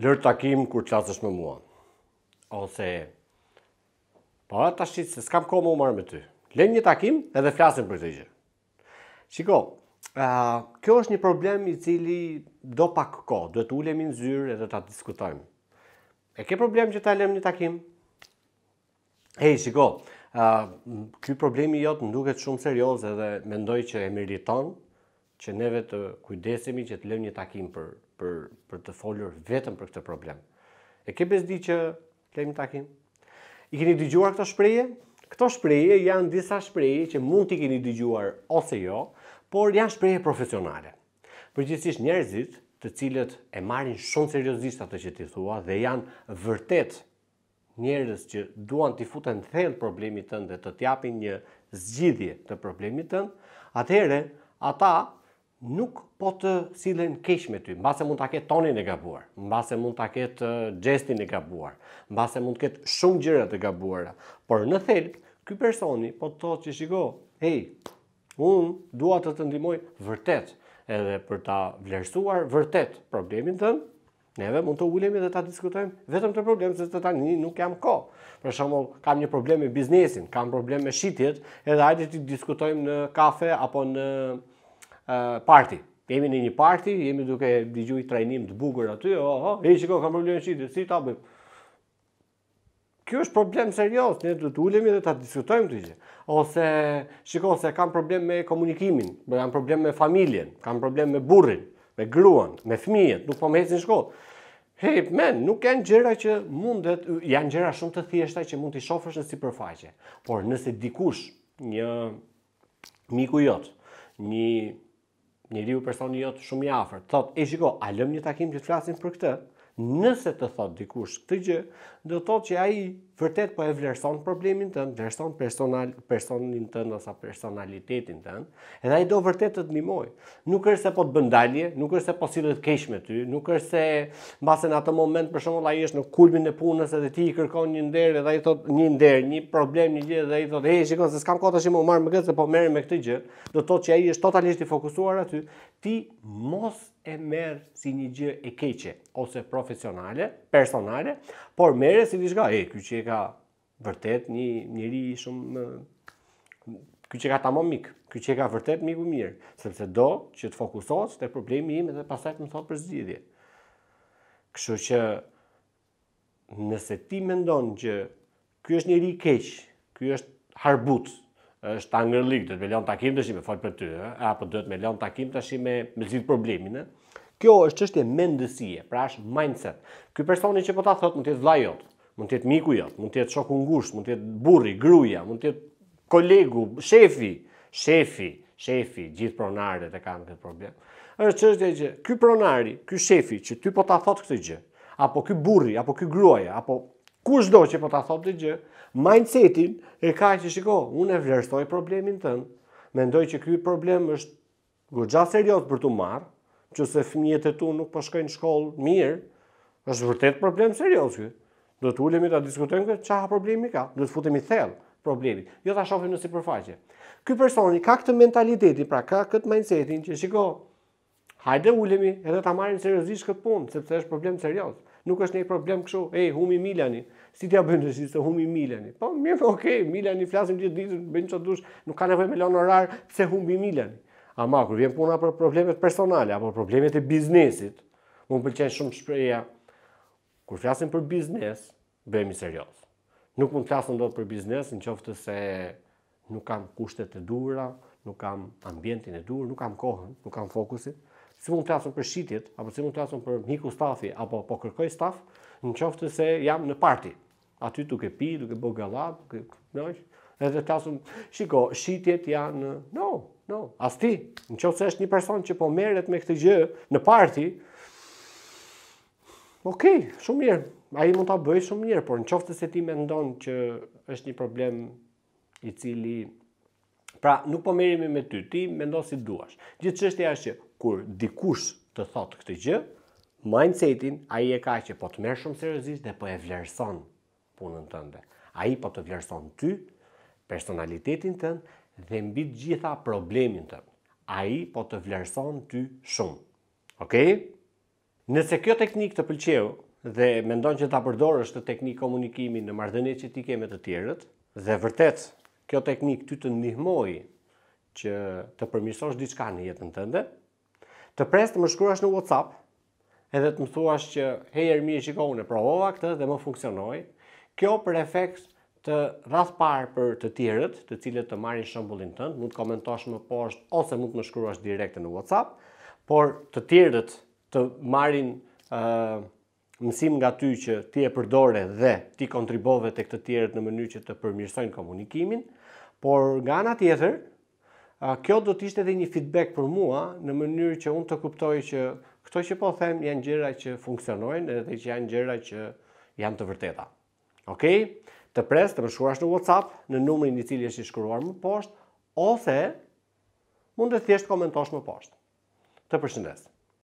lër takim kur qasësh me mua. Ose, pa e ta shqit se s'kam kohë më marrë me ty. Lenë një takim edhe flasim për të gjë. Shiko, kjo është një problem i cili do pak ko, duhet të ulemi në zyrë edhe të diskutojmë. E ke problem që ta lëmë një takim? Hej, shiko, kjo problemi jotë më duket shumë serios edhe mendoj që e meriton që neve të kujdesemi që të lëmë një takim për për, për të folur vetëm për këtë problem. E ke besdi që kemi takim? I keni dëgjuar këto shpreje? Këto shpreje janë disa shpreje që mund t'i keni dëgjuar ose jo, por janë shpreje profesionale. Përgjithsisht njerëzit të cilët e marrin shumë seriozisht atë që ti thua dhe janë vërtet njerëz që duan t'i futen thellë problemit tënd dhe të t'japin një zgjidhje të problemit tënd, atëherë ata nuk po të silen kesh me ty, mbase mund të ketë tonin e gabuar, mbase mund të ketë gjestin e gabuar, mbase mund të ketë shumë gjirët të gabuara, por në thelbë, ky personi po të thotë që shiko, hej, unë dua të të ndimoj vërtet, edhe për ta vlerësuar vërtet problemin të në, neve mund të ulemi dhe ta diskutojmë vetëm të problem, se të tani nuk jam ko. Për shumë, kam një problem me biznesin, kam problem me shitjet, edhe ajde të diskutojmë në kafe apo në parti. Jemi në një parti, jemi duke dëgjuar trajnim të bugur aty, oh, o, shiko, që ka kam problem në qitë, si ta bëjmë. Kjo është problem serios, ne duhet të ulemi dhe ta diskutojmë të gjë. Ose, shiko, se kam problem me komunikimin, kam problem me familjen, kam problem me burrin, me gruan, me fëmijët, nuk po me hecin shkot. Hej, men, nuk janë gjëra që mundet, janë gjëra shumë të thjeshta që mund t'i shofësh në sipërfaqe. Por nëse dikush, një miku jot, një njeriu personi jot shumë i afërt, thotë, "E shiko, a lëm një takim që të flasim për këtë?" nëse të thot dikush këtë gjë, do të thot që ai vërtet po e vlerëson problemin tënd, vlerëson personal personin tënd ose personalitetin tënd, edhe ai do vërtet të të ndihmoj. Nuk është se po të bën dalje, nuk është se po sillet keq me ty, nuk është se mbase në atë moment për shembull ai është në kulmin e punës edhe ti i kërkon një nder dhe ai thot një nder, një problem, një gjë dhe ai thot, "E, shikon se s'kam kohë tash më marr më këtë se po merrem me këtë gjë." Do të thot që ai është totalisht i fokusuar aty, ti mos e merr si një gjë e keqe ose prof profesionale, personale, por mere si diçka, e, kjo që e ka vërtet një njerëz shumë, kjo që ka tamon mik, kjo që e ka vërtet miku mirë, sepse do që të fokusohet te problemi ime dhe pastaj të më thotë për zgjidhje. Kështu që nëse ti mendon që kjo është njëri keq, kjo është harbut, është angërlik, dhe të me lonë takim të shime, falë për ty, apo dhe të me lonë takim të shime me zhvit problemin, eh? Kjo është çështje mendësie, pra është mindset. Ky personi që po ta thot mund të jetë vllai jot, mund të jetë miku jot, mund të jetë shoku ngushtë, mund të jetë burri, gruaja, mund të jetë kolegu, shefi, shefi, shefi, gjithë pronarët e kanë këtë problem. Është çështja që ky pronari, ky shefi që ty po ta thot këtë gjë, apo ky burri, apo ky gruaja, apo kushdo që po ta thot këtë gjë, mindsetin e ka që shiko, unë e vlerësoj problemin tënd. Mendoj që ky problem është goxha serioz për tu marrë, që se fëmijet e tu nuk përshkajnë po shkollë mirë, është vërtet problem serios kjo. Do të ulemi të diskutojnë këtë qa problemi ka, do të futemi thellë problemi, jo të shofim në si përfaqe. Ky personi ka këtë mentaliteti, pra ka këtë mindsetin që shiko, hajde ulemi edhe ta marim seriosisht këtë punë, sepse është problem serios. Nuk është një problem kështu, e, humi Milani, si t'ja bëndë si se humi Milani. Po, mirë, okej, okay, Milani, flasim gjithë ditë, bëndë që nuk ka nevoj me lonë orar, humi Milani. Ama, kur vjen puna për problemet personale, apo problemet e biznesit, më më pëlqenë shumë shpreja, kur flasim për biznes, bëjemi serios. Nuk mund të flasim do të për biznes, në qoftë se nuk kam kushtet e dura, nuk kam ambientin e dur, nuk kam kohën, nuk kam fokusin. Si mund të flasim për shitjet, apo si mund të flasim për miku stafi, apo po kërkoj staf, në qoftë se jam në parti. Aty duke pi, duke bo galat, duke edhe të shiko, shitjet janë, no, No, as ti, në qovë se është një person që po meret me këtë gjë në parti, ok, shumë mirë, a i mund të bëjë shumë mirë, por në qovë të se ti me ndonë që është një problem i cili, pra, nuk po merimi me ty, ti me ndonë si duash. Gjithë që është e ashtë që, kur dikush të thotë këtë gjë, mindsetin, a i e ka që po të merë shumë serëzisht dhe po e vlerëson punën tënde. A i po të vlerëson ty, personalitetin tënë, dhe mbi të gjitha problemin të. A i po të vlerëson të shumë. Okej? Nëse kjo teknik të pëlqeu dhe mendon që të përdorësh të teknik komunikimi në marrëdhëniet që ti me të tjerët, dhe vërtet, kjo teknik ty të ndihmoi që të përmisosh diçka në jetën të ndë, të prest të më shkruash në Whatsapp, edhe të më thuash që hejër mi e shikohu në provovak këtë dhe më funksionoj, kjo për efekt të radh parë për të tjerët, të cilët të marrin shembullin tënd, mund të komentosh më poshtë ose mund të më shkruash direkt në WhatsApp, por të tjerët të marrin ë uh, mësim nga ty që ti e përdore dhe ti kontribove tek të tjerët në mënyrë që të përmirësojnë komunikimin, por nga ana tjetër, uh, kjo do të ishte edhe një feedback për mua në mënyrë që unë të kuptoj që këto që po them janë gjëra që funksionojnë edhe që janë gjëra që janë të vërteta. Ok? Të pres të më shkruash në WhatsApp në numrin i cili është i shkruar më poshtë, ose mund të thjesht komentosh më poshtë. Të përshëndesë.